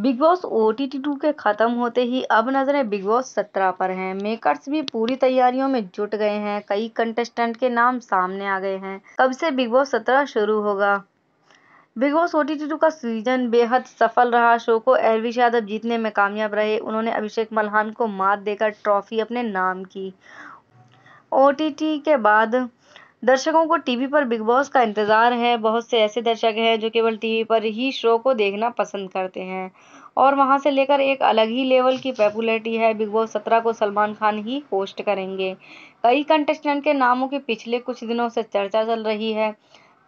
big Boss O T two के ख़त्म होते ही अब नज़रें बिग बॉस सत्रह पर हैं मेकर्स भी पूरी तैयारियों में जुट गए हैं कई कंटेस्टेंट के नाम सामने आ गए हैं कब से बिग बॉस सत्रह शुरू होगा Bigg Boss O T two का सीजन बेहद सफल रहा शो को एलविश यादव जीतने में कामयाब रहे उन्होंने अभिषेक मल्हान को मात देकर ट्रॉफी अपने नाम की ओ के बाद दर्शकों को टीवी पर बिग बॉस का इंतज़ार है बहुत से ऐसे दर्शक हैं जो केवल टीवी पर ही शो को देखना पसंद करते हैं और वहां से लेकर एक अलग ही लेवल की पॉपुलरिटी है बिग बॉस सत्रह को सलमान खान ही होस्ट करेंगे कई कंटेस्टेंट के नामों की पिछले कुछ दिनों से चर्चा चल रही है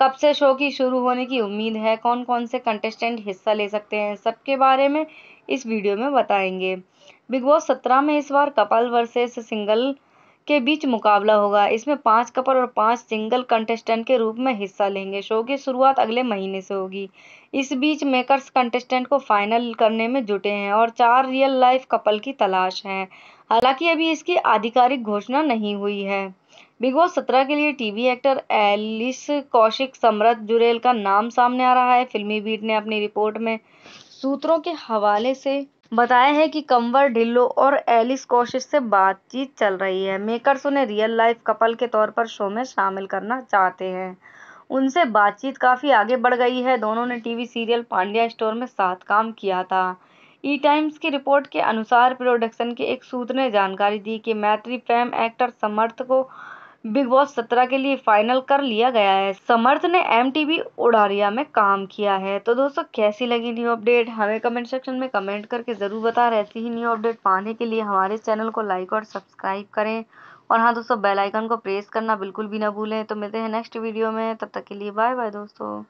कब से शो की शुरू होने की उम्मीद है कौन कौन से कंटेस्टेंट हिस्सा ले सकते हैं सबके बारे में इस वीडियो में बताएंगे बिग बॉस सत्रह में इस बार कपल वर्सेस सिंगल के बीच मुकाबला होगा इसमें पांच कपल और पांच सिंगल कंटेस्टेंट के रूप में हिस्सा लेंगे शो की शुरुआत अगले महीने से होगी इस बीच मेकर्स कंटेस्टेंट को फाइनल करने में जुटे हैं और चार रियल लाइफ कपल की तलाश है हालांकि अभी इसकी आधिकारिक घोषणा नहीं हुई है बिग बॉस सत्रह के लिए टीवी एक्टर एलिस कौशिक समरथ जुरेल का नाम सामने आ रहा है फिल्मी बीट ने अपनी रिपोर्ट में सूत्रों के हवाले से बताया है कि कंवर ढिल्लो और एलिस कोशिश से बातचीत चल रही है मेकर्स उन्हें रियल लाइफ कपल के तौर पर शो में शामिल करना चाहते हैं उनसे बातचीत काफ़ी आगे बढ़ गई है दोनों ने टीवी सीरियल पांड्या स्टोर में साथ काम किया था ई टाइम्स की रिपोर्ट के अनुसार प्रोडक्शन के एक सूत्र ने जानकारी दी कि मैत्री फेम एक्टर समर्थ को बिग बॉस सत्रह के लिए फाइनल कर लिया गया है समर्थ ने एम टीवी उड़ारिया में काम किया है तो दोस्तों कैसी लगी न्यू अपडेट हमें कमेंट सेक्शन में कमेंट करके ज़रूर बता रहे ऐसी ही न्यू अपडेट पाने के लिए हमारे चैनल को लाइक और सब्सक्राइब करें और हाँ दोस्तों बेल आइकन को प्रेस करना बिल्कुल भी ना भूलें तो मिलते हैं नेक्स्ट वीडियो में तब तक के लिए बाय बाय दोस्तों